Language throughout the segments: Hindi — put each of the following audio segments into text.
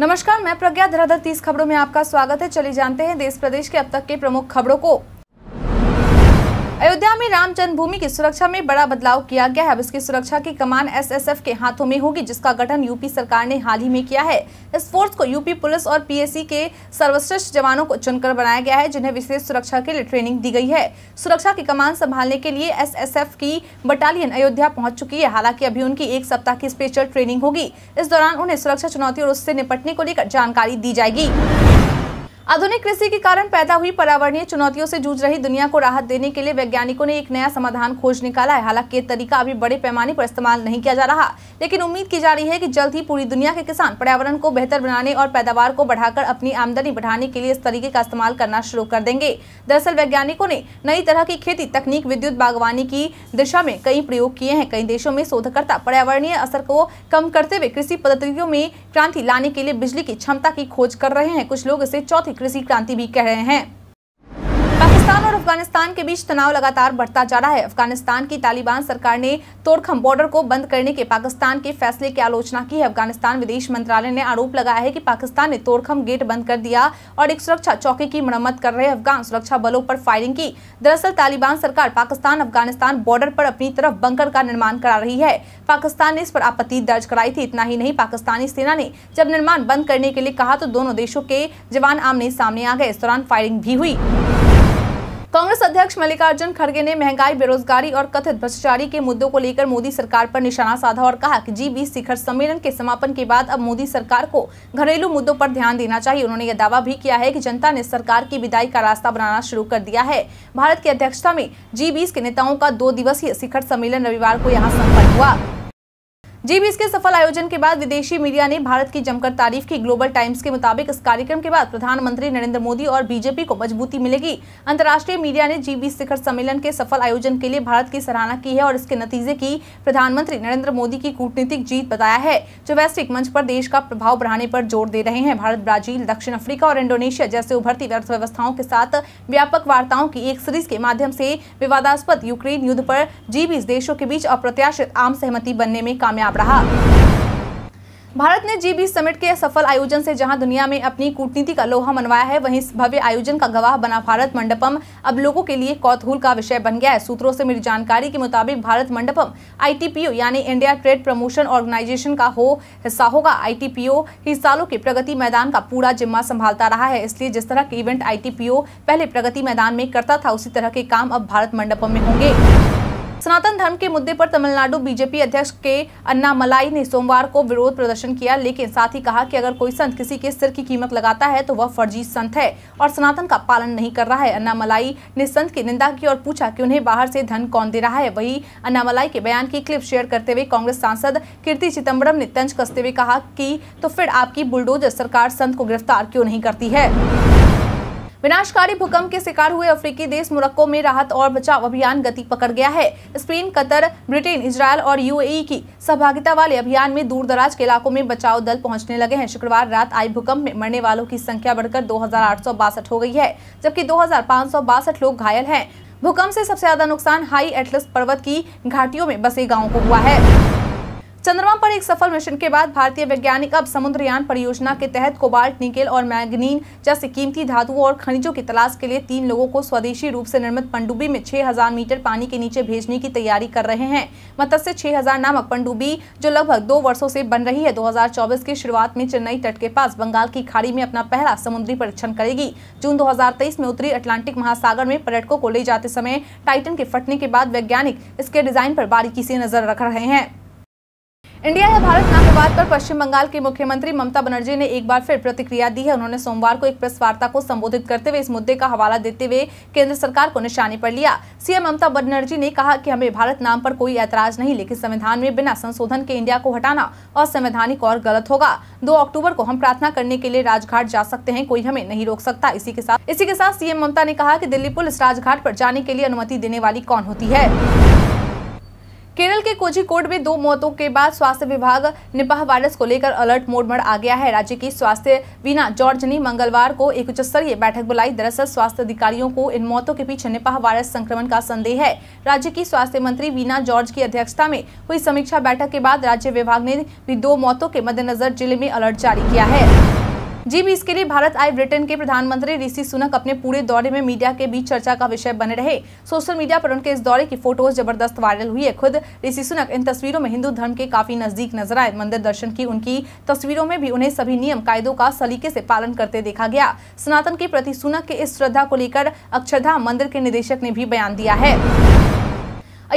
नमस्कार मैं प्रज्ञा धराधर तीस खबरों में आपका स्वागत है चलिए जानते हैं देश प्रदेश के अब तक के प्रमुख खबरों को अयोध्या में राम जन्मभूमि की सुरक्षा में बड़ा बदलाव किया गया है अब इसकी सुरक्षा की कमान एसएसएफ के हाथों में होगी जिसका गठन यूपी सरकार ने हाल ही में किया है इस फोर्स को यूपी पुलिस और पीएसी के सर्वश्रेष्ठ जवानों को चुनकर बनाया गया है जिन्हें विशेष सुरक्षा के लिए ट्रेनिंग दी गई है सुरक्षा की कमान संभालने के लिए एस की बटालियन अयोध्या पहुँच चुकी है हालांकि अभी उनकी एक सप्ताह की स्पेशल ट्रेनिंग होगी इस दौरान उन्हें सुरक्षा चुनौती और उससे निपटने को लेकर जानकारी दी जाएगी आधुनिक कृषि के कारण पैदा हुई पर्यावरणीय चुनौतियों से जूझ रही दुनिया को राहत देने के लिए वैज्ञानिकों ने एक नया समाधान खोज निकाला है हालांकि ये तरीका अभी बड़े पैमाने पर इस्तेमाल नहीं किया जा रहा लेकिन उम्मीद की जा रही है कि जल्द ही पूरी दुनिया के किसान पर्यावरण को बेहतर बनाने और पैदावार को बढ़ाकर अपनी आमदनी बढ़ाने के लिए इस तरीके का इस्तेमाल करना शुरू कर देंगे दरअसल वैज्ञानिकों ने नई तरह की खेती तकनीक विद्युत बागवानी की दिशा में कई प्रयोग किए हैं कई देशों में शोधकर्ता पर्यावरणीय असर को कम करते हुए कृषि पद्धतियों में क्रांति लाने के लिए बिजली की क्षमता की खोज कर रहे हैं कुछ लोग इसे चौथी कृषि क्रांति भी कह रहे हैं पाकिस्तान और अफगानिस्तान के बीच तनाव लगातार बढ़ता जा रहा है अफगानिस्तान की तालिबान सरकार ने तोड़खम बॉर्डर को बंद करने के पाकिस्तान के फैसले की आलोचना की है अफगानिस्तान विदेश मंत्रालय ने आरोप लगाया है कि पाकिस्तान ने तोड़खम गेट बंद कर दिया और एक सुरक्षा चौकी की मरम्मत कर रहे अफगान सुरक्षा बलों पर फायरिंग की दरअसल तालिबान सरकार पाकिस्तान अफगानिस्तान बॉर्डर पर अपनी तरफ बंकर का निर्माण करा रही है पाकिस्तान ने इस पर आपत्ति दर्ज कराई थी इतना ही नहीं पाकिस्तानी सेना ने जब निर्माण बंद करने के लिए कहा तो दोनों देशों के जवान आमने सामने आ गए इस दौरान फायरिंग भी हुई कांग्रेस अध्यक्ष मल्लिकार्जुन खड़गे ने महंगाई बेरोजगारी और कथित भ्रष्टाचारी के मुद्दों को लेकर मोदी सरकार पर निशाना साधा और कहा कि जी बीस शिखर सम्मेलन के समापन के बाद अब मोदी सरकार को घरेलू मुद्दों पर ध्यान देना चाहिए उन्होंने यह दावा भी किया है कि जनता ने सरकार की विदाई का रास्ता बनाना शुरू कर दिया है भारत की अध्यक्षता में जी बीस के नेताओं का दो दिवसीय शिखर सम्मेलन रविवार को यहाँ सम्पन्न हुआ जीबीएस के सफल आयोजन के बाद विदेशी मीडिया ने भारत की जमकर तारीफ की ग्लोबल टाइम्स के मुताबिक इस कार्यक्रम के बाद प्रधानमंत्री नरेंद्र मोदी और बीजेपी को मजबूती मिलेगी अंतर्राष्ट्रीय मीडिया ने जीबीएस शिखर सम्मेलन के सफल आयोजन के लिए भारत की सराहना की है और इसके नतीजे की प्रधानमंत्री नरेंद्र मोदी की कूटनीतिक जीत बताया है जो वैश्विक मंच पर देश का प्रभाव बढ़ाने पर जोर दे रहे हैं भारत ब्राजील दक्षिण अफ्रीका और इंडोनेशिया जैसे उभरती अर्थव्यवस्थाओं के साथ व्यापक वार्ताओं की एक सीरीज के माध्यम से विवादास्पद यूक्रेन युद्ध पर जी देशों के बीच अप्रत्याशित आम सहमति बनने में कामयाब रहा भारत ने जी बीस समिट के सफल आयोजन से जहां दुनिया में अपनी कूटनीति का लोहा मनवाया है वहीं भव्य आयोजन का गवाह बना भारत मंडपम अब लोगों के लिए कौतूहल का विषय बन गया है सूत्रों से मिली जानकारी के मुताबिक भारत मंडपम आईटीपीओ यानी इंडिया ट्रेड प्रमोशन ऑर्गेनाइजेशन का हो हिस्सा होगा आईटीपीओ ही सालों के प्रगति मैदान का पूरा जिम्मा संभालता रहा है इसलिए जिस तरह के इवेंट आई पहले प्रगति मैदान में करता था उसी तरह के काम अब भारत मंडपम में होंगे सनातन धर्म के मुद्दे पर तमिलनाडु बीजेपी अध्यक्ष के अन्नामलाई ने सोमवार को विरोध प्रदर्शन किया लेकिन साथ ही कहा कि अगर कोई संत किसी के सिर की कीमत लगाता है तो वह फर्जी संत है और सनातन का पालन नहीं कर रहा है अन्नामलाई ने संत की निंदा की और पूछा कि उन्हें बाहर से धन कौन दे रहा है वही अन्नामलाई के बयान की क्लिप शेयर करते हुए कांग्रेस सांसद कीर्ति चिदम्बरम ने तंज कसते हुए कहा की तो फिर आपकी बुलडोजर सरकार संत को गिरफ्तार क्यों नहीं करती है विनाशकारी भूकंप के शिकार हुए अफ्रीकी देश मोरक्को में राहत और बचाव अभियान गति पकड़ गया है स्पेन कतर ब्रिटेन इसराइल और यूएई की सहभागिता वाले अभियान में दूर दराज के इलाकों में बचाव दल पहुंचने लगे हैं शुक्रवार रात आई भूकंप में मरने वालों की संख्या बढ़कर दो हो गई है जबकि दो लोग घायल है भूकंप से सबसे ज्यादा नुकसान हाई एटलस पर्वत की घाटियों में बसे गाँव को हुआ है चंद्रमा पर एक सफल मिशन के बाद भारतीय वैज्ञानिक अब समुद्रयान परियोजना के तहत कोबाल्ट निकेल और मैग्नीन जैसे कीमती धातुओं और खनिजों की तलाश के लिए तीन लोगों को स्वदेशी रूप से निर्मित पंडुबी में 6000 मीटर पानी के नीचे भेजने की तैयारी कर रहे हैं मत्स्य 6000 नामक पंडुबी जो लगभग दो वर्षो से बन रही है दो की शुरुआत में चेन्नई तट के पास बंगाल की खाड़ी में अपना पहला समुद्री परीक्षण करेगी जून दो में उत्तरी अटलांटिक महासागर में पर्यटकों को ले जाते समय टाइटन के फटने के बाद वैज्ञानिक इसके डिजाइन पर बारीकी से नजर रख रहे हैं इंडिया या भारत नाम विवाद पर पश्चिम बंगाल की मुख्यमंत्री ममता बनर्जी ने एक बार फिर प्रतिक्रिया दी है उन्होंने सोमवार को एक प्रेस वार्ता को संबोधित करते हुए इस मुद्दे का हवाला देते हुए केंद्र सरकार को निशाने पर लिया सीएम ममता बनर्जी ने कहा कि हमें भारत नाम पर कोई ऐतराज नहीं लेकिन संविधान में बिना संशोधन के इंडिया को हटाना असंवैधानिक और, और गलत होगा दो अक्टूबर को हम प्रार्थना करने के लिए राजघाट जा सकते हैं कोई हमें नहीं रोक सकता इसी के साथ इसी के साथ सीएम ममता ने कहा की दिल्ली पुलिस राजघाट पर जाने के लिए अनुमति देने वाली कौन होती है केरल के कोझिकोड में दो मौतों के बाद स्वास्थ्य विभाग निपाह वायरस को लेकर अलर्ट मोड में आ गया है राज्य की स्वास्थ्य वीना जॉर्ज ने मंगलवार को एक उच्च स्तरीय बैठक बुलाई दरअसल स्वास्थ्य अधिकारियों को इन मौतों के पीछे निपाह वायरस संक्रमण का संदेह है राज्य की स्वास्थ्य मंत्री वीना जॉर्ज की अध्यक्षता में हुई समीक्षा बैठक के बाद राज्य विभाग ने भी दो मौतों के मद्देनजर जिले में अलर्ट जारी किया है जी भी इसके लिए भारत आए ब्रिटेन के प्रधानमंत्री ऋषि सुनक अपने पूरे दौरे में मीडिया के बीच चर्चा का विषय बने रहे सोशल मीडिया पर उनके इस दौरे की फोटोज जबरदस्त वायरल हुई है खुद ऋषि सुनक इन तस्वीरों में हिंदू धर्म के काफी नजदीक नजर आए मंदिर दर्शन की उनकी तस्वीरों में भी उन्हें सभी नियम कायदों का सलीके से पालन करते देखा गया सनातन के प्रति सुनक के इस श्रद्धा को लेकर अक्षरधाम मंदिर के निदेशक ने भी बयान दिया है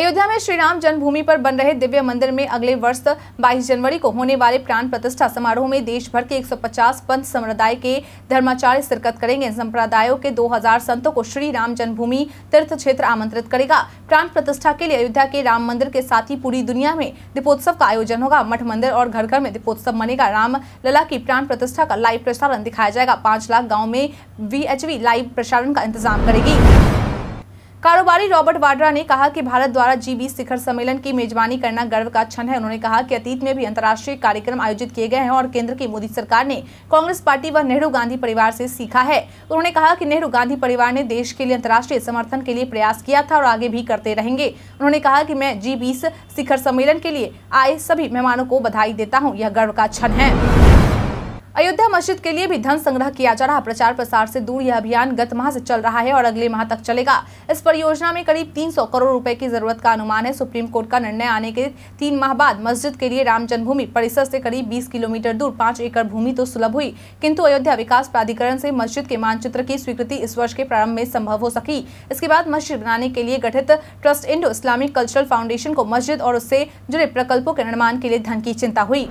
अयोध्या में श्री राम जन्मभूमि पर बन रहे दिव्य मंदिर में अगले वर्ष 22 जनवरी को होने वाले प्राण प्रतिष्ठा समारोह में देश भर के 150 पंथ समुदाय के धर्माचार्य शिरकत करेंगे संप्रदायों के 2000 संतों को श्री राम जन्मभूमि तीर्थ क्षेत्र आमंत्रित करेगा प्राण प्रतिष्ठा के लिए अयोध्या के राम मंदिर के साथ ही पूरी दुनिया में दीपोत्सव का आयोजन होगा मठ मंदिर और घर घर में दीपोत्सव मनेगा राम लला की प्राण प्रतिष्ठा का लाइव प्रसारण दिखाया जाएगा पांच लाख गाँव में वी लाइव प्रसारण का इंतजाम करेगी कारोबारी रॉबर्ट वाड्रा ने कहा कि भारत द्वारा जी शिखर सम्मेलन की मेजबानी करना गर्व का क्षण है उन्होंने कहा कि अतीत में भी अंतर्राष्ट्रीय कार्यक्रम आयोजित किए गए हैं और केंद्र की मोदी सरकार ने कांग्रेस पार्टी व नेहरू गांधी परिवार से सीखा है उन्होंने कहा कि नेहरू गांधी परिवार ने देश के लिए अंतर्राष्ट्रीय समर्थन के लिए प्रयास किया था और आगे भी करते रहेंगे उन्होंने कहा की मैं जी शिखर सम्मेलन के लिए आए सभी मेहमानों को बधाई देता हूँ यह गर्व का क्षण है अयोध्या मस्जिद के लिए भी धन संग्रह किया जा रहा प्रचार प्रसार से दूर यह अभियान गत माह से चल रहा है और अगले माह तक चलेगा इस परियोजना में करीब 300 करोड़ रुपए की जरूरत का अनुमान है सुप्रीम कोर्ट का निर्णय आने के तीन माह बाद मस्जिद के लिए राम जन्मभूमि परिसर से करीब बीस किलोमीटर दूर पांच एकड़ भूमि तो सुलभ हुई किंतु अयोध्या विकास प्राधिकरण से मस्जिद के मानचित्र की स्वीकृति इस वर्ष के प्रारंभ में संभव हो सकी इसके बाद मस्जिद बनाने के लिए गठित trust Indo Islamic cultural foundation को मस्जिद और उससे जुड़े प्रकल्पों के निर्माण के लिए धन की चिंता हुई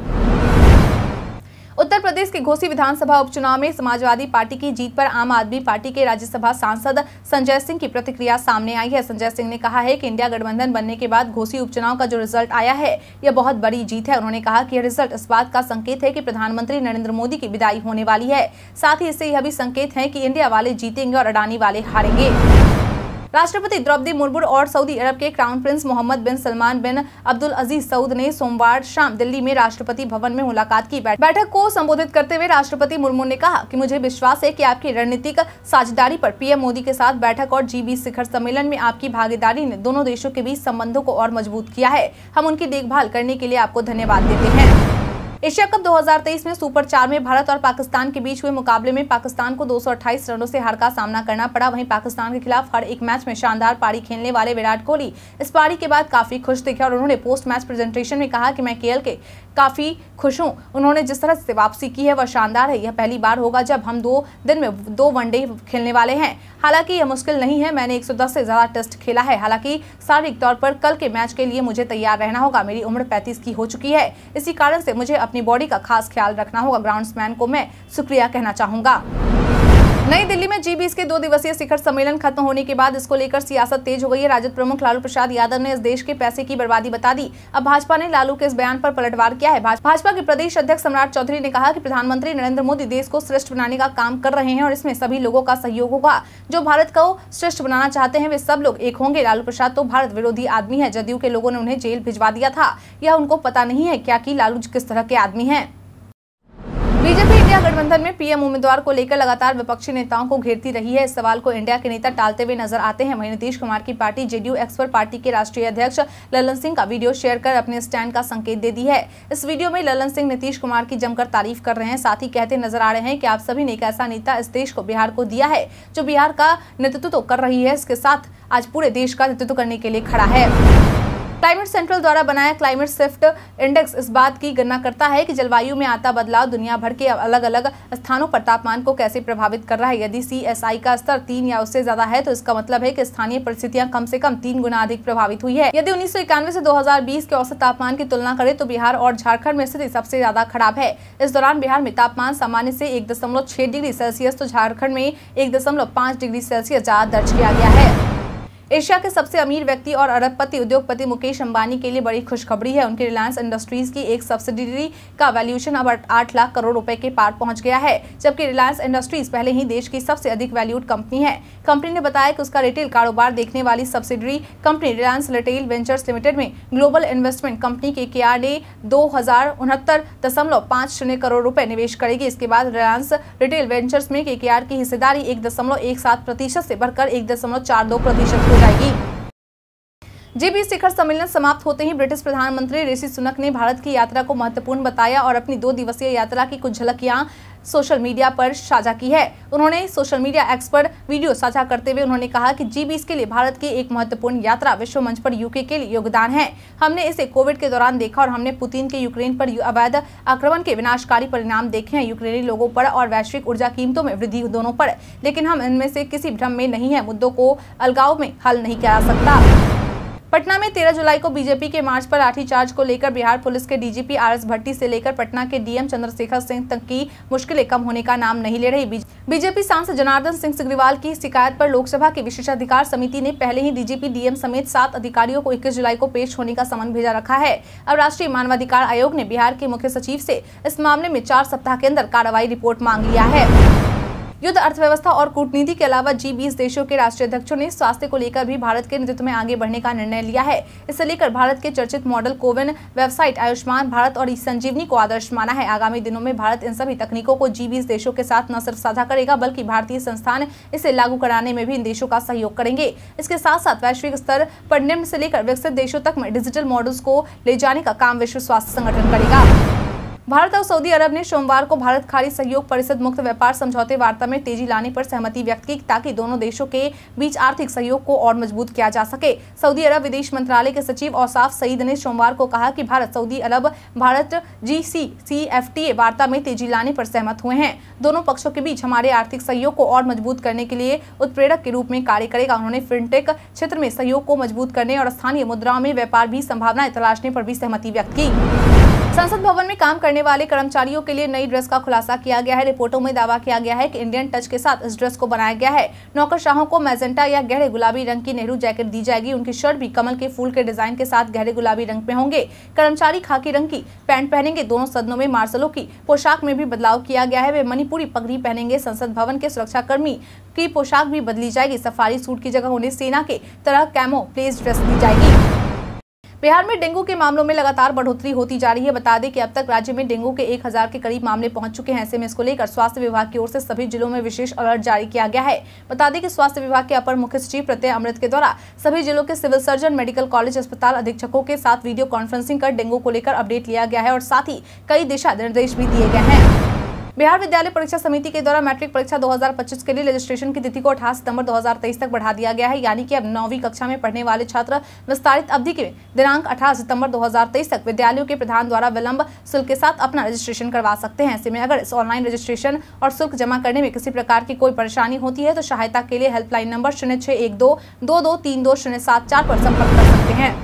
उत्तर प्रदेश के घोसी विधानसभा उपचुनाव में समाजवादी पार्टी की जीत पर आम आदमी पार्टी के राज्यसभा सांसद संजय सिंह की प्रतिक्रिया सामने आई है संजय सिंह ने कहा है कि इंडिया गठबंधन बनने के बाद घोसी उपचुनाव का जो रिजल्ट आया है यह बहुत बड़ी जीत है उन्होंने कहा कि यह रिजल्ट इस बात का संकेत है कि प्रधानमंत्री नरेंद्र मोदी की विदाई होने वाली है साथ ही इससे यह भी संकेत है कि इंडिया वाले जीतेंगे और अडानी वाले हारेंगे राष्ट्रपति द्रौपदी मुर्मू और सऊदी अरब के crown prince Mohammed bin Salman bin Abdul Aziz Saud ने सोमवार शाम दिल्ली में राष्ट्रपति भवन में मुलाकात की बैठक को संबोधित करते हुए राष्ट्रपति मुर्मू ने कहा कि मुझे विश्वास है कि आपकी रणनीतिक साझेदारी पर पीएम मोदी के साथ बैठक और जी शिखर सम्मेलन में आपकी भागीदारी ने दोनों देशों के बीच संबंधों को और मजबूत किया है हम उनकी देखभाल करने के लिए आपको धन्यवाद देते हैं एशिया कप 2023 में सुपर चार में भारत और पाकिस्तान के बीच हुए मुकाबले में पाकिस्तान को 228 रनों से हार का सामना करना पड़ा वहीं पाकिस्तान के खिलाफ हर एक मैच में शानदार पारी खेलने वाले विराट कोहली इस पारी के बाद काफी खुश दिखे और उन्होंने पोस्ट मैच प्रेजेंटेशन में कहा कि मैं केएल के काफी खुश हूँ उन्होंने जिस तरह से वापसी की है वह शानदार है यह पहली बार होगा जब हम दो दिन में दो वनडे खेलने वाले हैं हालांकि यह मुश्किल नहीं है मैंने एक से ज़्यादा टेस्ट खेला है हालांकि शारीरिक तौर पर कल के मैच के लिए मुझे तैयार रहना होगा मेरी उम्र पैंतीस की हो चुकी है इसी कारण से मुझे अपनी बॉडी का खास ख्याल रखना होगा ग्राउंड्समैन को मैं शुक्रिया कहना चाहूंगा नई दिल्ली में जी के दो दिवसीय शिखर सम्मेलन खत्म होने के बाद इसको लेकर सियासत तेज हो गई है राजद प्रमुख लालू प्रसाद यादव ने इस देश के पैसे की बर्बादी बता दी अब भाजपा ने लालू के इस बयान पर पलटवार किया है भाजपा के प्रदेश अध्यक्ष सम्राट चौधरी ने कहा कि प्रधानमंत्री नरेंद्र मोदी देश को श्रेष्ठ बनाने का काम कर रहे हैं और इसमें सभी लोगों का सहयोग होगा जो भारत को श्रेष्ठ बनाना चाहते हैं वे सब लोग एक होंगे लालू प्रसाद तो भारत विरोधी आदमी है जदयू के लोगों ने उन्हें जेल भिजवा दिया था यह उनको पता नहीं है क्या की लालू किस तरह के आदमी है बीजेपी इंडिया गठबंधन में पीएम उम्मीदवार को लेकर लगातार विपक्षी नेताओं को घेरती रही है इस सवाल को इंडिया के नेता टालते हुए नजर आते हैं वहीं नीतीश कुमार की पार्टी जेडीयू एक्सपर्ट पार्टी के राष्ट्रीय अध्यक्ष ललन सिंह का वीडियो शेयर कर अपने स्टैंड का संकेत दे दी है इस वीडियो में ललन सिंह नीतीश कुमार की जमकर तारीफ कर रहे हैं साथ ही कहते नजर आ रहे हैं की आप सभी ने एक ऐसा नेता इस देश को बिहार को दिया है जो बिहार का नेतृत्व तो कर रही है इसके साथ आज पूरे देश का नेतृत्व करने के लिए खड़ा है क्लाइमेट सेंट्रल द्वारा बनाया क्लाइमेट शिफ्ट इंडेक्स इस बात की गणना करता है कि जलवायु में आता बदलाव दुनिया भर के अलग अलग स्थानों पर तापमान को कैसे प्रभावित कर रहा है यदि सी का स्तर तीन या उससे ज्यादा है तो इसका मतलब है कि स्थानीय परिस्थितियां कम से कम तीन गुना अधिक प्रभावित हुई है यदि उन्नीस से दो के औसत तापमान की तुलना करे तो बिहार और झारखंड में स्थिति सबसे ज्यादा खराब है इस दौरान बिहार में तापमान सामान्य से एक डिग्री सेल्सियस तो झारखंड में एक डिग्री सेल्सियस ज्यादा दर्ज किया गया है एशिया के सबसे अमीर व्यक्ति और अरबपति उद्योगपति मुकेश अंबानी के लिए बड़ी खुशखबरी है उनके रिलायंस इंडस्ट्रीज की एक सब्सिडरी का वैल्यूएशन अब आठ लाख करोड़ रुपए के पार पहुंच गया है जबकि रिलायंस इंडस्ट्रीज पहले ही देश की सबसे अधिक वैल्यूड कंपनी है कंपनी ने बताया कि उसका रिटेल कारोबार देखने वाली subsidiary company Reliance retail ventures limited में global investment company K K are day दो हजार उनहत्तर दशमलव पाँच शून्य करोड़ रुपए निवेश करेगी इसके बाद रिलायंस रिटेल वेंचर्स में के की हिस्सेदारी एक दशमलव एक सात प्रतिशत से बढ़कर एक दशमलव चार दो प्रतिशत 在意。जी शिखर सम्मेलन समाप्त होते ही ब्रिटिश प्रधानमंत्री ऋषि सुनक ने भारत की यात्रा को महत्वपूर्ण बताया और अपनी दो दिवसीय यात्रा की कुछ झलकियां सोशल मीडिया पर साझा की है उन्होंने सोशल मीडिया एक्सपर्ट वीडियो साझा करते हुए उन्होंने कहा कि जी के लिए भारत की एक महत्वपूर्ण यात्रा विश्व मंच पर यूके के लिए योगदान है हमने इसे कोविड के दौरान देखा और हमने पुतिन के यूक्रेन पर अवैध आक्रमण के विनाशकारी परिणाम देखे हैं यूक्रेनी लोगों पर और वैश्विक ऊर्जा कीमतों में वृद्धि दोनों पर लेकिन हम इनमें से किसी भ्रम में नहीं है मुद्दों को अलगाव में हल नहीं किया जा सकता पटना में 13 जुलाई को बीजेपी के मार्च पर लाठीचार्ज को लेकर बिहार पुलिस के डीजीपी आर एस भट्टी से लेकर पटना के डीएम चंद्रशेखर सिंह तक की मुश्किलें कम होने का नाम नहीं ले रही बीजेपी सांसद जनार्दन सिंह सिग्रीवाल की शिकायत पर लोकसभा की विशेषाधिकार समिति ने पहले ही डीजीपी डीएम समेत सात अधिकारियों को इक्कीस जुलाई को पेश होने का समन भेजा रखा है अब राष्ट्रीय मानवाधिकार आयोग ने बिहार के मुख्य सचिव ऐसी इस मामले में चार सप्ताह के अंदर कार्रवाई रिपोर्ट मांग लिया है युद्ध अर्थव्यवस्था और कूटनीति के अलावा जी बीस देशों के राष्ट्रीय अध्यक्षों ने स्वास्थ्य को लेकर भी भारत के नेतृत्व में आगे बढ़ने का निर्णय लिया है इसे लेकर भारत के चर्चित model CoWIN website Ayushman Bharat और संजीवनी को आदर्श माना है आगामी दिनों में भारत इन सभी तकनीकों को जी बीस देशों के साथ न सिर्फ साझा करेगा बल्कि भारतीय संस्थान इसे लागू कराने में भी इन देशों का सहयोग करेंगे इसके साथ साथ वैश्विक स्तर पर निम्न से लेकर विकसित देशों तक में डिजिटल मॉडल्स को ले जाने का काम विश्व स्वास्थ्य संगठन करेगा भारत और सऊदी अरब ने सोमवार को भारत खाड़ी सहयोग परिषद मुक्त व्यापार समझौते वार्ता में तेजी लाने पर सहमति व्यक्त की ताकि दोनों देशों के बीच आर्थिक सहयोग को और मजबूत किया जा सके सऊदी अरब विदेश मंत्रालय के सचिव औसाफ सईद ने सोमवार को कहा कि Bharat Saudi Arab Bharat G C C F T वार्ता में तेजी लाने पर सहमत हुए हैं दोनों पक्षों के बीच हमारे आर्थिक सहयोग को और मजबूत करने के लिए उत्प्रेरक के रूप में कार्य करेगा उन्होंने फिनटेक क्षेत्र में सहयोग को मजबूत करने और स्थानीय मुद्राओं में व्यापार भी संभावनाएं तलाशने पर भी सहमति व्यक्त की संसद भवन में काम करने वाले कर्मचारियों के लिए नई ड्रेस का खुलासा किया गया है रिपोर्टों में दावा किया गया है कि इंडियन टच के साथ इस ड्रेस को बनाया गया है नौकरशाहों को मैजेंटा या गहरे गुलाबी रंग की नेहरू जैकेट दी जाएगी उनकी शर्ट भी कमल के फूल के डिजाइन के साथ गहरे गुलाबी रंग में होंगे कर्मचारी खाकी रंग की पैंट पहनेंगे दोनों सदनों में मार्शलों की पोशाक में भी बदलाव किया गया है वे मणिपुरी पगड़ी पहनेंगे संसद भवन के सुरक्षा कर्मी की पोशाक भी बदली जाएगी सफारी सूट की जगह उन्हें सेना के तरह कैमो प्लेस ड्रेस दी जाएगी बिहार में डेंगू के मामलों में लगातार बढ़ोतरी होती जा रही है बता दें कि अब तक राज्य में डेंगू के एक हजार के करीब मामले पहुंच चुके हैं ऐसे में इसको लेकर स्वास्थ्य विभाग की ओर से सभी जिलों में विशेष अलर्ट जारी किया गया है बता दें कि स्वास्थ्य विभाग के अपर मुख्य सचिव प्रत्यय अमृत के द्वारा सभी जिलों के सिविल सर्जन मेडिकल कॉलेज अस्पताल अधीक्षकों के साथ वीडियो कॉन्फ्रेंसिंग कर डेंगू को लेकर अपडेट लिया गया है और साथ ही कई दिशा निर्देश भी दिए गए हैं बिहार विद्यालय परीक्षा समिति के द्वारा मैट्रिक परीक्षा 2025 के लिए रजिस्ट्रेशन की तिथि को अठारह सितंबर 2023 तक बढ़ा दिया गया है यानी कि अब नौवीं कक्षा में पढ़ने वाले छात्र विस्तारित अवधि के दिनांक अठारह सितंबर दो तक विद्यालयों के प्रधान द्वारा विलंब शुल्क के साथ अपना रजिस्ट्रेशन करवा सकते हैं ऐसे में अगर इस ऑनलाइन रजिस्ट्रेशन और शुल्क जमा करने में किसी प्रकार की कोई परेशानी होती है तो सहायता के लिए हेल्पलाइन नंबर शून्य छह एक दो दो दो तीन दो शून्य सात चार पर संपर्क कर सकते हैं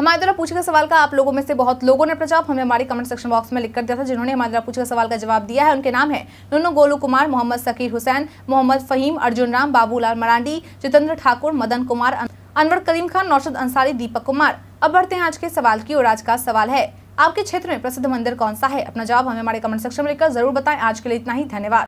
हमारे द्वारा पूछे गए सवाल का आप लोगों में से बहुत लोगों ने प्रचाप हमें हमारे कमेंट सेक्शन बॉक्स में लिख कर दिया था जिन्होंने हमारे द्वारा पूछे गए सवाल का जवाब दिया है उनके नाम है नूनो गोलू कुमार मोहम्मद सकीर हुसैन मोहम्मद फहीम अर्जुन राम बाबूलाल मरांडी जितेंद्र ठाकुर मदन कुमार अनवर करीम खान नौशद अंसारी दीपक कुमार अब बढ़ते हैं आज के सवाल की और आज का सवाल है आपके क्षेत्र में प्रसिद्ध मंदिर कौन सा है अपना जवाब हमें हमारे कमेंट सेक्शन में लिखकर जरूर बताएं आज के लिए इतना ही धन्यवाद